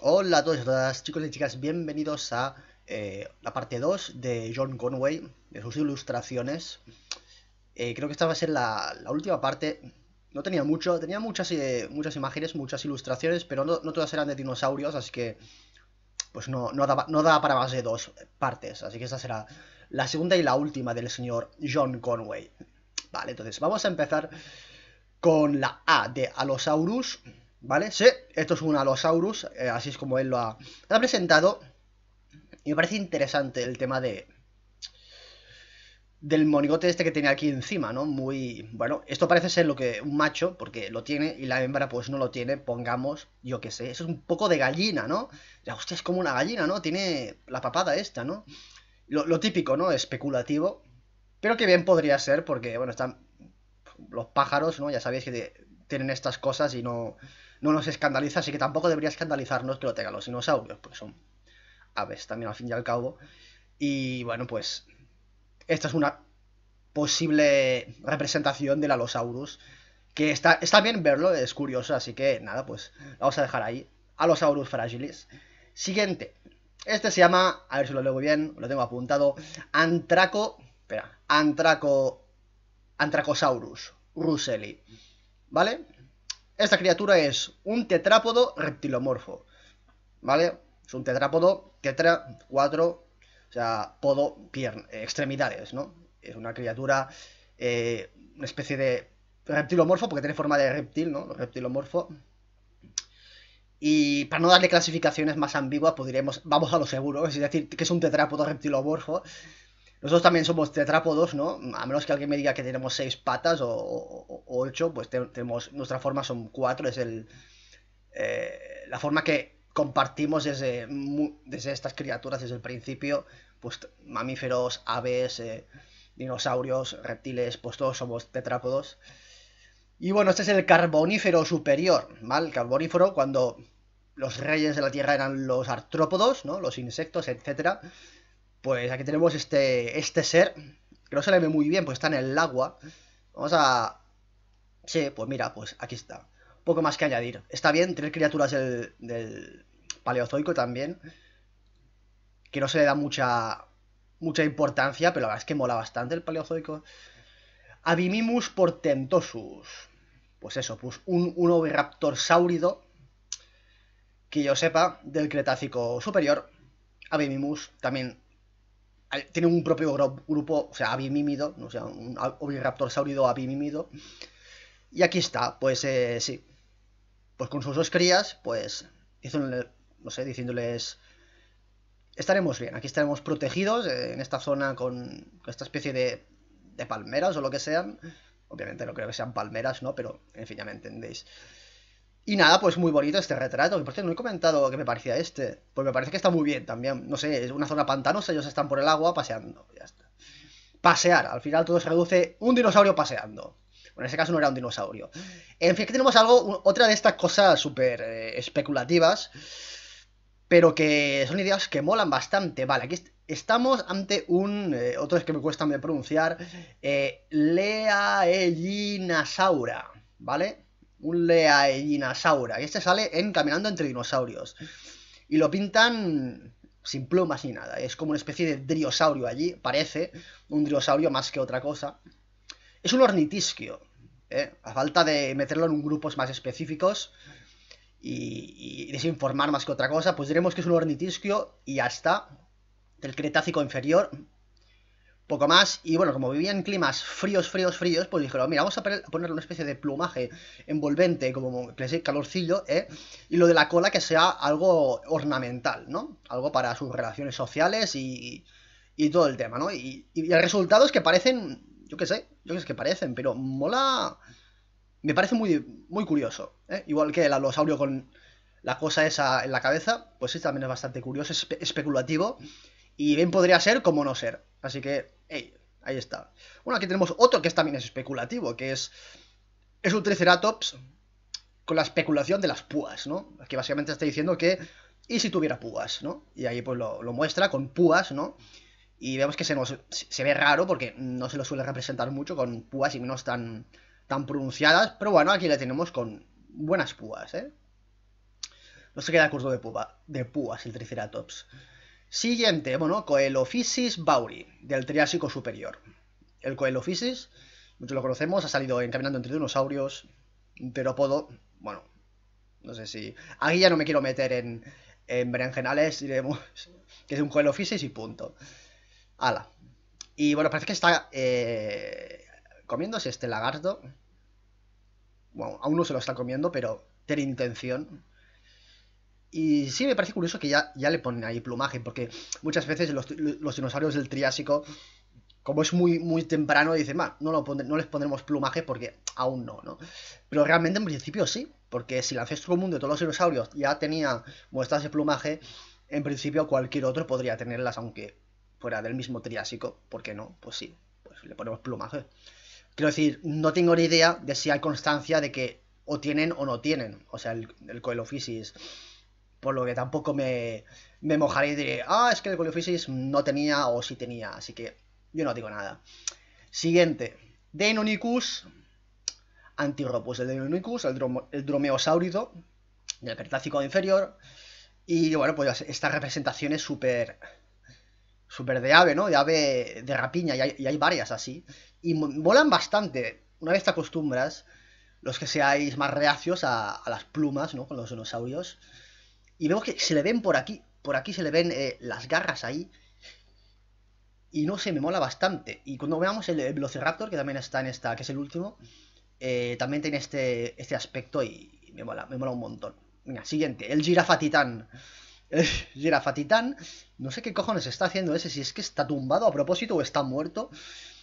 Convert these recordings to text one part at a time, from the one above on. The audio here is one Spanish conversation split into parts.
Hola a todos y a todas, chicos y chicas, bienvenidos a eh, la parte 2 de John Conway, de sus ilustraciones. Eh, creo que esta va a ser la, última parte. No tenía mucho, tenía muchas, eh, muchas imágenes, muchas ilustraciones, pero no, todas eran de dinosaurios, así que pues no, no, no daba para más de dos partes. Así que esta será la segunda y la última del señor John Conway. Vale, entonces vamos a empezar con la A de Alosaurus ¿Vale? Sí, esto es un Alosaurus, eh, así es como él lo ha, presentado. Y me parece interesante el tema de del monigote este que tenía aquí encima, ¿no? Muy... Bueno, esto parece ser lo que un macho, porque lo tiene, y la hembra pues no lo tiene, pongamos, yo qué sé, eso es un poco de gallina, ¿no? Ya, hostia, es como una gallina, ¿no? Tiene la papada esta, ¿no? Lo, lo típico, ¿no? Especulativo, pero que bien podría ser, porque, bueno, están los pájaros, ¿no? Ya sabéis que tienen estas cosas y no no nos escandaliza, así que tampoco debería escandalizarnos que lo tengan los dinosaurios, pues son aves también al fin y al cabo. Y bueno, pues esta es una posible representación del Alosaurus, que está, está bien verlo, es curioso, así que nada, pues vamos a dejar ahí. Alosaurus fragilis. Siguiente. Este se llama, a ver si lo leo bien, lo tengo apuntado, Antraco, espera, Antraco, Antracosaurus, Russelli, ¿vale? Esta criatura es un tetrápodo reptilomorfo. ¿Vale? Es un tetrápodo, tetra, cuatro, o sea, podo, pierna, eh, extremidades, ¿no? Es una criatura, eh, una especie de reptilomorfo, porque tiene forma de reptil, ¿no? Reptilomorfo. Y para no darle clasificaciones más ambiguas, podríamos, pues vamos a lo seguro, es decir, que es un tetrápodo reptilomorfo. Nosotros también somos tetrápodos, ¿no? A menos que alguien me diga que tenemos seis patas o, ocho, pues tenemos, nuestra forma son cuatro, es el, eh, la forma que compartimos desde, estas criaturas desde el principio, pues mamíferos, aves, eh, dinosaurios, reptiles, pues todos somos tetrápodos. Y bueno, este es el carbonífero superior, ¿vale? El carbonífero cuando los reyes de la Tierra eran los artrópodos, ¿no? Los insectos, etcétera. Pues aquí tenemos este, este ser, que no se le ve muy bien, pues está en el agua. Vamos a... Sí, pues mira, pues aquí está. Poco más que añadir. Está bien, tres criaturas del, del paleozoico también. Que no se le da mucha, mucha importancia, pero la verdad es que mola bastante el paleozoico. Abimimus portentosus. Pues eso, pues un, un oviraptor Que yo sepa, del Cretácico superior. Abimimus, también tiene un propio grupo, o sea, abimímido, o sea, un Oviraptor saurido abimímido, Y aquí está, pues eh, sí. Pues con sus dos crías, pues, no sé, diciéndoles, estaremos bien, aquí estaremos protegidos eh, en esta zona con, con esta especie de, de palmeras o lo que sean. Obviamente no creo que sean palmeras, ¿no? Pero, en fin, ya me entendéis. Y nada, pues muy bonito este retrato. Por cierto, no he comentado que me parecía este. Pues me parece que está muy bien también. No sé, es una zona pantanosa, ellos están por el agua paseando. Ya está. Pasear. Al final todo se reduce un dinosaurio paseando. Bueno, en ese caso no era un dinosaurio. En fin, aquí tenemos algo, otra de estas cosas súper eh, especulativas, pero que son ideas que molan bastante. Vale, aquí estamos ante un, eh, otro es que me cuesta me pronunciar, lea eh, Leaellinasaura, ¿vale? un leaellinasaura. Y este sale en Caminando entre dinosaurios. Y lo pintan sin plumas ni nada. Es como una especie de driosaurio allí, parece. Un driosaurio más que otra cosa. Es un ornitisquio. ¿eh? A falta de meterlo en grupos más específicos y, y, desinformar más que otra cosa, pues diremos que es un ornitisquio y ya está. Del Cretácico inferior, poco más. Y bueno, como vivían en climas fríos, fríos, fríos, pues dijeron, mira, vamos a ponerle una especie de plumaje envolvente, como que sea calorcillo, ¿eh? Y lo de la cola que sea algo ornamental, ¿no? Algo para sus relaciones sociales y, y todo el tema, ¿no? Y, el resultado es que parecen, yo qué sé, yo qué sé que parecen, pero mola... Me parece muy, muy curioso, ¿eh? Igual que el alosaurio con la cosa esa en la cabeza, pues sí, también es bastante curioso, especulativo. Y bien podría ser como no ser. Así que ahí está. Bueno, aquí tenemos otro que también es especulativo, que es... Es un Triceratops con la especulación de las púas, ¿no? Que básicamente está diciendo que... ¿Y si tuviera púas, no? Y ahí pues lo, lo muestra con púas, ¿no? Y vemos que se, nos, se ve raro porque no se lo suele representar mucho con púas y menos tan, tan pronunciadas. Pero bueno, aquí la tenemos con buenas púas, ¿eh? No se queda curso de, púa, de púas el Triceratops. Siguiente, bueno, Coelophysis bauri, del Triásico Superior. El Coelophysis, muchos lo conocemos, ha salido encaminando entre dinosaurios, un terópodo, bueno, no sé si... Aquí ya no me quiero meter en, en berenjenales, diremos que es un Coelophysis y punto. Ala. Y bueno, parece que está eh, comiéndose este lagarto. Bueno, aún no se lo está comiendo, pero tiene intención. Y sí me parece curioso que ya, ya le ponen ahí plumaje, porque muchas veces los, dinosaurios del Triásico, como es muy, muy temprano, dicen, no, no les pondremos plumaje porque aún no, ¿no? Pero realmente en principio sí, porque si el ancestro común de todos los dinosaurios ya tenía muestras de plumaje, en principio cualquier otro podría tenerlas, aunque fuera del mismo Triásico, ¿por qué no? Pues sí, pues le ponemos plumaje. Quiero decir, no tengo ni idea de si hay constancia de que o tienen o no tienen, o sea, el, el coelophysis por lo que tampoco me, me mojaré y diré, ah, es que el Coleophysis no tenía o sí tenía, así que yo no digo nada. Siguiente, Deinonychus, Antirropus el Deinonychus, el, drom el del Cretácico inferior, y bueno, pues estas representaciones súper súper de ave, ¿no? De ave de rapiña, y hay, varias así, y volan bastante, una vez te acostumbras, los que seáis más reacios a, a las plumas, ¿no? Con los dinosaurios, y vemos que se le ven por aquí, por aquí se le ven eh, las garras ahí. Y no sé, me mola bastante. Y cuando veamos el, Velociraptor, que también está en esta, que es el último, eh, también tiene este, este aspecto y me mola, me mola un montón. Venga, siguiente, el jirafa titán. El no sé qué cojones está haciendo ese, si es que está tumbado a propósito o está muerto.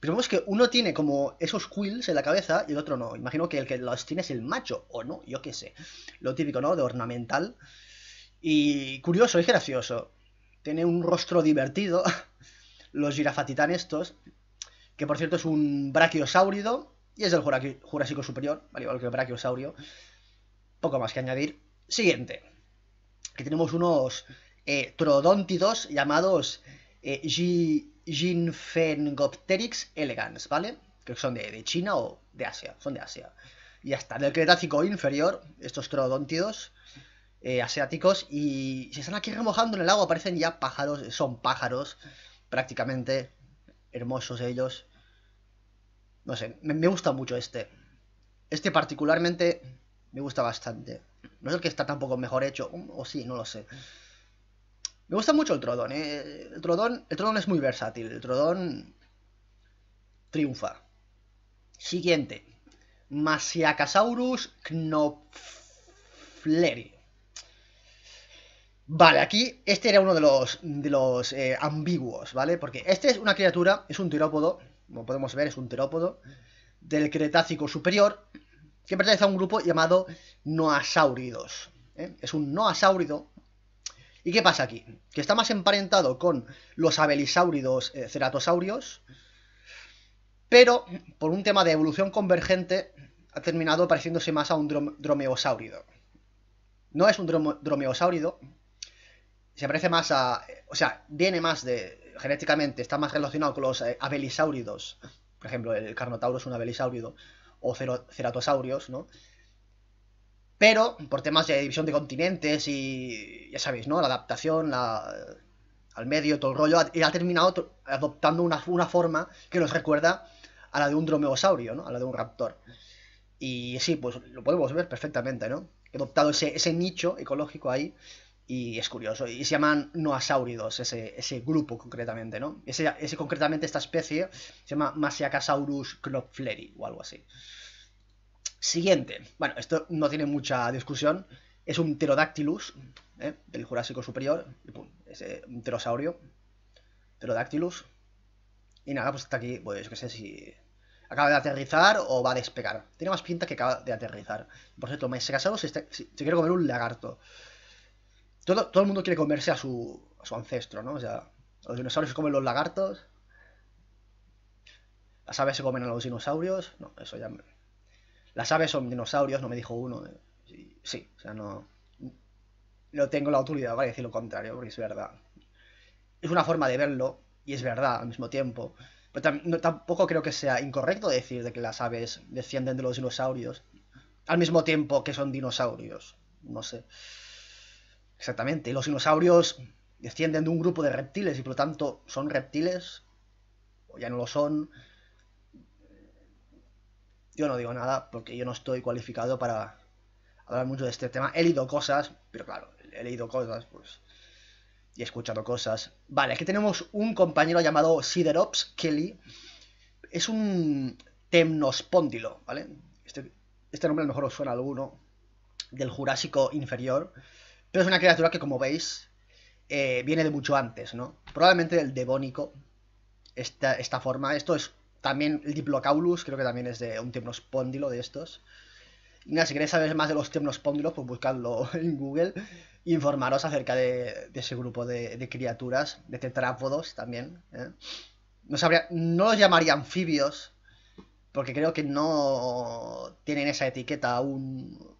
Pero vemos que uno tiene como esos quills en la cabeza y el otro no. Imagino que el que los tiene es el macho, o no, yo qué sé. Lo típico, ¿no? De ornamental. Y curioso, y gracioso. Tiene un rostro divertido. Los girafatitan estos. Que por cierto es un brachiosaurido. Y es del Jurásico Superior. Al igual que el brachiosaurio. Poco más que añadir. Siguiente. Que tenemos unos eh, trodóntidos llamados eh, Ginfengopteryx elegans, ¿vale? Que son de, China o de Asia, son de Asia. Y hasta del Cretácico inferior, estos trodóntidos, eh, asiáticos y se están aquí remojando en el agua, aparecen ya pájaros, son pájaros prácticamente, hermosos ellos. No sé, me, gusta mucho este. Este particularmente me gusta bastante. No es el que está tampoco mejor hecho, o sí, no lo sé. Me gusta mucho el trodón eh. El trodón el es muy versátil, el trodón triunfa. Siguiente. Masiacasaurus Knopfleri. Vale, aquí este era uno de los, de los eh, ambiguos, ¿vale? Porque este es una criatura, es un terópodo, como podemos ver, es un terópodo, del Cretácico Superior, que pertenece a un grupo llamado Noasauridos. ¿eh? Es un Noasaurido. ¿Y qué pasa aquí? Que está más emparentado con los abelisáuridos eh, ceratosaurios, pero por un tema de evolución convergente ha terminado pareciéndose más a un Dromeosaurido. No es un Dromeosaurido se parece más a. O sea, viene más de. Genéticamente está más relacionado con los eh, abelisáuridos. Por ejemplo, el Carnotauro es un abelisáurido. O ceratosaurios, ¿no? Pero, por temas de división de continentes y. Ya sabéis, ¿no? La adaptación, la. Al medio, todo el rollo. Y ha terminado adoptando una, una forma que nos recuerda a la de un dromeosaurio, ¿no? A la de un raptor. Y sí, pues lo podemos ver perfectamente, ¿no? He adoptado ese, ese nicho ecológico ahí y es curioso. Y se llaman noasáuridos, ese, ese grupo concretamente, ¿no? Ese, concretamente, esta especie se llama Masiacasaurus knopfleri o algo así. Siguiente. Bueno, esto no tiene mucha discusión. Es un Pterodactylus ¿eh? del Jurásico Superior. Ese, eh, un pterosaurio. Pterodactylus. Y nada, pues está aquí, pues yo qué sé si acaba de aterrizar o va a despegar. Tiene más pinta que acaba de aterrizar. Por cierto, me si, quiero comer un lagarto. Todo, el mundo quiere comerse a su, a su ancestro, ¿no? O sea, los dinosaurios se comen los lagartos. Las aves se comen a los dinosaurios. No, eso ya. Las aves son dinosaurios, no me dijo uno. Sí, o sea, no. No tengo la autoridad para decir lo contrario, porque es verdad. Es una forma de verlo, y es verdad al mismo tiempo. Pero tampoco creo que sea incorrecto decir de que las aves descienden de los dinosaurios al mismo tiempo que son dinosaurios. No sé. Exactamente. Y los dinosaurios descienden de un grupo de reptiles y por lo tanto son reptiles o ya no lo son. Yo no digo nada porque yo no estoy cualificado para hablar mucho de este tema. He leído cosas, pero claro, he leído cosas, pues. Y he escuchado cosas. Vale, aquí tenemos un compañero llamado Siderops Kelly. Es un Temnospondilo, ¿vale? Este, este nombre a lo mejor os suena a alguno. Del Jurásico Inferior. Pero es una criatura que, como veis, eh, viene de mucho antes, ¿no? Probablemente del Devónico, esta, esta forma. Esto es también el Diplocaulus, creo que también es de un temnospóndilo de estos. Y nada, si queréis saber más de los temnospóndilos, pues buscadlo en Google informaros acerca de, ese grupo de, criaturas, de tetrápodos también. ¿eh? No, sabría, no los llamaría anfibios, porque creo que no tienen esa etiqueta aún,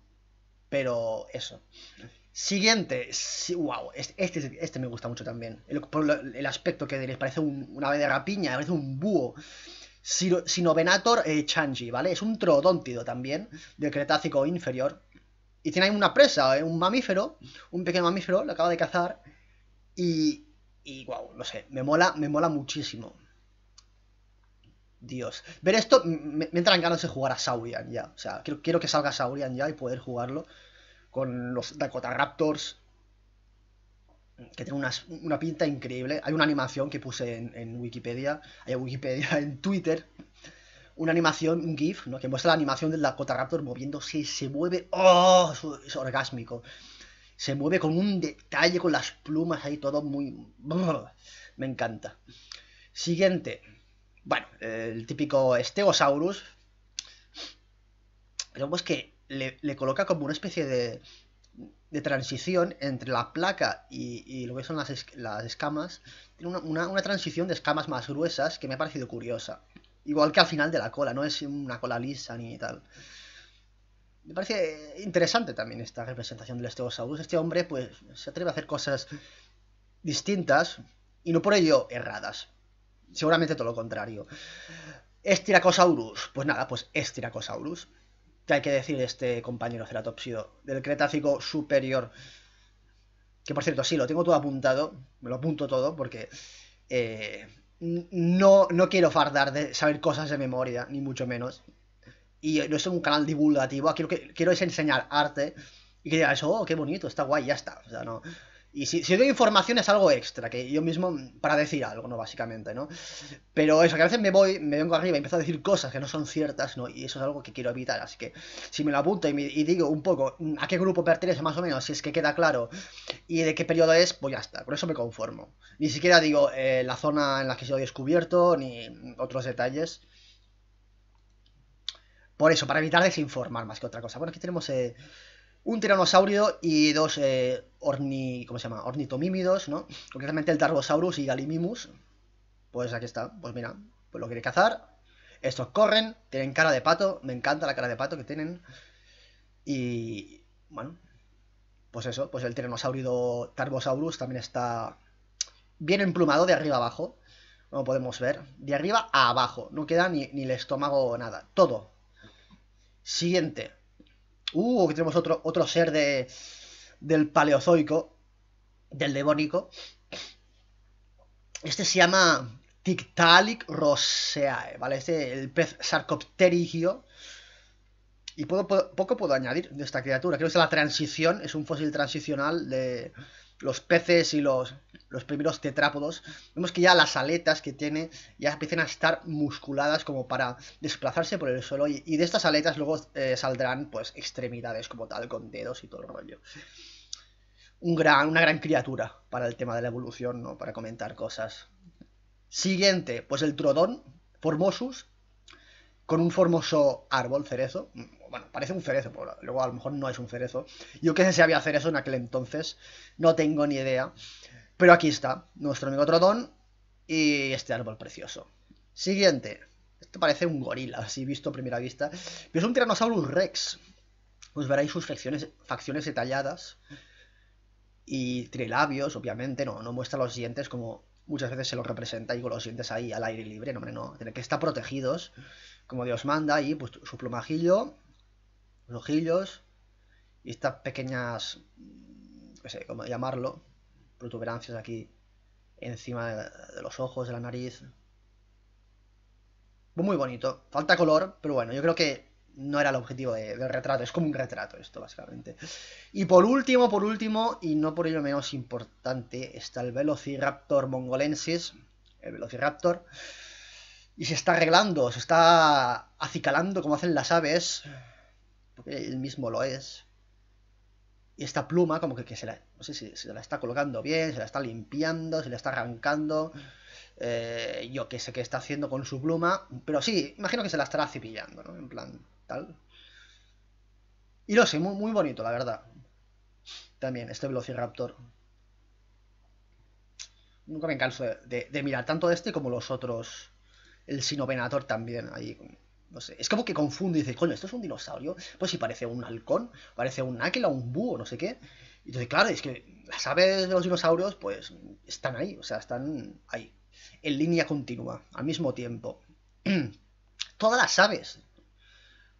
pero eso. Siguiente, wow, este, este, me gusta mucho también. El, por el aspecto que les parece un, una ave de rapiña, parece un búho. Sinovenator eh, Changi, ¿vale? Es un troodóntido también, del Cretácico inferior. Y tiene ahí una presa, eh, un mamífero, un pequeño mamífero, lo acaba de cazar. Y, y wow, no sé, me mola, me mola muchísimo. Dios. Ver esto, me, me entran ganas de jugar a Saurian ya. O sea, quiero, quiero que salga Saurian ya y poder jugarlo con los Dakota Raptors, que tiene una, pinta increíble. Hay una animación que puse en, Wikipedia, hay Wikipedia en Twitter, una animación, un GIF, ¿no? que muestra la animación del Dakota Raptor moviéndose, se mueve, ¡oh! Es, orgásmico. Se mueve con un detalle, con las plumas ahí, todo muy... me encanta. Siguiente. Bueno, el típico Stegosaurus. Pero pues que le, coloca como una especie de, de transición entre la placa y, lo que son las, escamas, tiene una, transición de escamas más gruesas que me ha parecido curiosa. Igual que al final de la cola, no es una cola lisa ni tal. Me parece interesante también esta representación del Stegosaurus. Este hombre pues se atreve a hacer cosas distintas y no por ello erradas. Seguramente todo lo contrario. Estiracosaurus. Pues nada, pues Estiracosaurus que hay que decir este compañero ceratopsido del Cretácico superior. Que por cierto, sí, lo tengo todo apuntado, me lo apunto todo porque eh, no, no quiero fardar de saber cosas de memoria, ni mucho menos. Y no es un canal divulgativo, quiero, quiero es enseñar arte y que digas, oh, qué bonito, está guay, ya está. O sea, no, y si, si, doy información es algo extra, que yo mismo mm, para decir algo, ¿no? Básicamente, ¿no? Pero eso, que a veces me voy, me vengo arriba y empiezo a decir cosas que no son ciertas, ¿no? Y eso es algo que quiero evitar. Así que si me lo apunto y, digo un poco mm, a qué grupo pertenece más o menos, si es que queda claro, y de qué periodo es, pues ya está. Por eso me conformo. Ni siquiera digo eh, la zona en la que se ha descubierto, ni mm, otros detalles. Por eso, para evitar desinformar más que otra cosa. Bueno, aquí tenemos... Eh, un tiranosaurio y dos eh, ¿cómo se llama? ornitomímidos, ¿no? Concretamente el Tarbosaurus y Galimimus. Pues aquí está, pues mira, pues lo quiere cazar. Estos corren, tienen cara de pato, me encanta la cara de pato que tienen. Y bueno, pues eso, pues el tiranosaurio Tarbosaurus también está bien emplumado de arriba abajo, como podemos ver, de arriba a abajo, no queda ni, ni el estómago nada, todo. Siguiente, Uh, aquí tenemos otro, otro ser de, del Paleozoico, del Devónico. Este se llama Tictalic roseae, ¿vale? Este el pez sarcopterigio. Y puedo, poco puedo añadir de esta criatura. Creo que es la transición, es un fósil transicional de, los peces y los, los primeros tetrápodos, vemos que ya las aletas que tiene ya empiezan a estar musculadas como para desplazarse por el suelo y, de estas aletas luego eh, saldrán pues extremidades como tal, con dedos y todo el rollo. Un gran, una gran criatura para el tema de la evolución, ¿no? Para comentar cosas. Siguiente, pues el trodón, Formosus, con un formoso árbol cerezo, bueno, parece un cerezo, pero luego a lo mejor no es un cerezo. Yo qué sé si había cerezo en aquel entonces, no tengo ni idea. Pero aquí está, nuestro amigo Trodón y este árbol precioso. Siguiente. Esto parece un gorila, así visto a primera vista. Pero es un Tyrannosaurus Rex. Pues veréis sus facciones, detalladas. Y trilabios, obviamente, no, no muestra los dientes como muchas veces se los representa y con los dientes ahí al aire libre, no, hombre, no. tiene que estar protegidos, como Dios manda, y pues su plumajillo los ojillos... y estas pequeñas, mm, no sé cómo llamarlo, protuberancias aquí encima de, los ojos, de la nariz. Muy bonito. Falta color, pero bueno, yo creo que no era el objetivo del retrato. Es como un retrato esto, básicamente. Y por último, por último, y no por ello menos importante, está el Velociraptor mongolensis. El Velociraptor. Y se está arreglando, se está acicalando como hacen las aves porque él mismo lo es. Y esta pluma, como que, se la, no sé si se la está colocando bien, se la está limpiando, se la está arrancando. Eh, yo qué sé qué está haciendo con su pluma, pero sí, imagino que se la estará cepillando, ¿no? En plan, tal. Y lo sé, muy, muy bonito, la verdad. También, este Velociraptor. Nunca me canso de, mirar tanto este como los otros. El Sinovenator también, ahí no sé, es como que confunde y dice, coño, ¿esto es un dinosaurio? Pues si parece un halcón, parece un águila, un búho, no sé qué. Y entonces, claro, es que las aves de los dinosaurios, pues están ahí, o sea, están ahí, en línea continua, al mismo tiempo. todas las aves,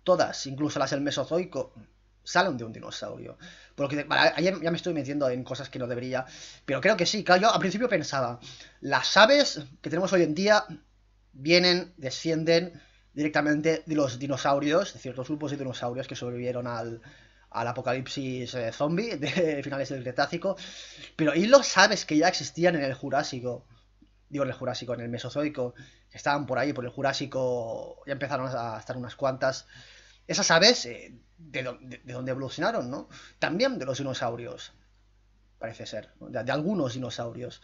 todas, incluso las del Mesozoico, salen de un dinosaurio. Porque ya, ya me estoy metiendo en cosas que no debería, pero creo que sí, claro, yo al principio pensaba, las aves que tenemos hoy en día vienen, descienden directamente de los dinosaurios, de ciertos grupos de dinosaurios que sobrevivieron al, al apocalipsis eh, zombie de finales del Cretácico. Pero y los sabes que ya existían en el Jurásico. Digo, en el Jurásico, en el Mesozoico. Estaban por ahí, por el Jurásico. Ya empezaron a estar unas cuantas. Esas aves, eh, de, dónde donde evolucionaron, ¿no? También de los dinosaurios. Parece ser. De, algunos dinosaurios.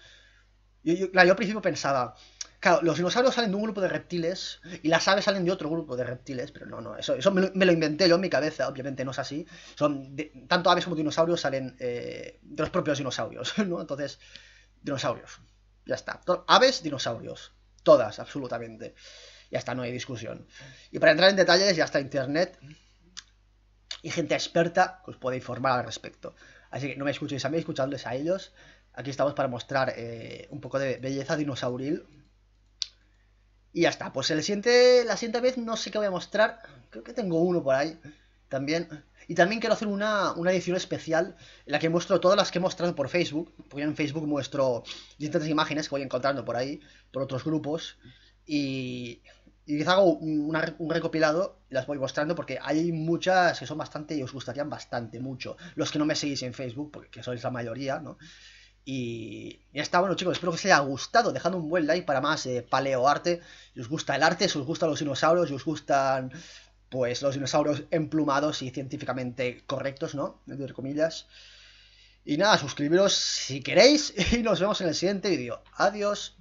claro, yo al principio pensaba, Claro, los dinosaurios salen de un grupo de reptiles y las aves salen de otro grupo de reptiles, pero no, no, eso, me, lo, inventé yo en mi cabeza, obviamente no es así. Son tanto aves como dinosaurios salen eh, de los propios dinosaurios, ¿no? Entonces, dinosaurios, ya está. Aves, dinosaurios, todas, absolutamente. Ya está, no hay discusión. Y para entrar en detalles, ya está internet y gente experta que os puede informar al respecto. Así que no me escuchéis a mí, escuchadles a ellos. Aquí estamos para mostrar eh, un poco de belleza dinosauril y ya está, pues la siguiente vez no sé qué voy a mostrar. Creo que tengo uno por ahí también. Y también quiero hacer una, una edición especial en la que muestro todas las que he mostrado por Facebook. Porque en Facebook muestro distintas imágenes que voy encontrando por ahí, por otros grupos. Y, y quizá hago un recopilado y las voy mostrando porque hay muchas que son bastante y os gustarían bastante, mucho. Los que no me seguís en Facebook, porque sois la mayoría, ¿no? Y ya está, bueno chicos, espero que os haya gustado. Dejad un buen like para más eh, paleoarte. Si os gusta el arte, si os gustan los dinosaurios, si os gustan pues los dinosaurios emplumados y científicamente correctos, ¿no? Entre comillas. Y nada, suscribiros si queréis y nos vemos en el siguiente vídeo. Adiós.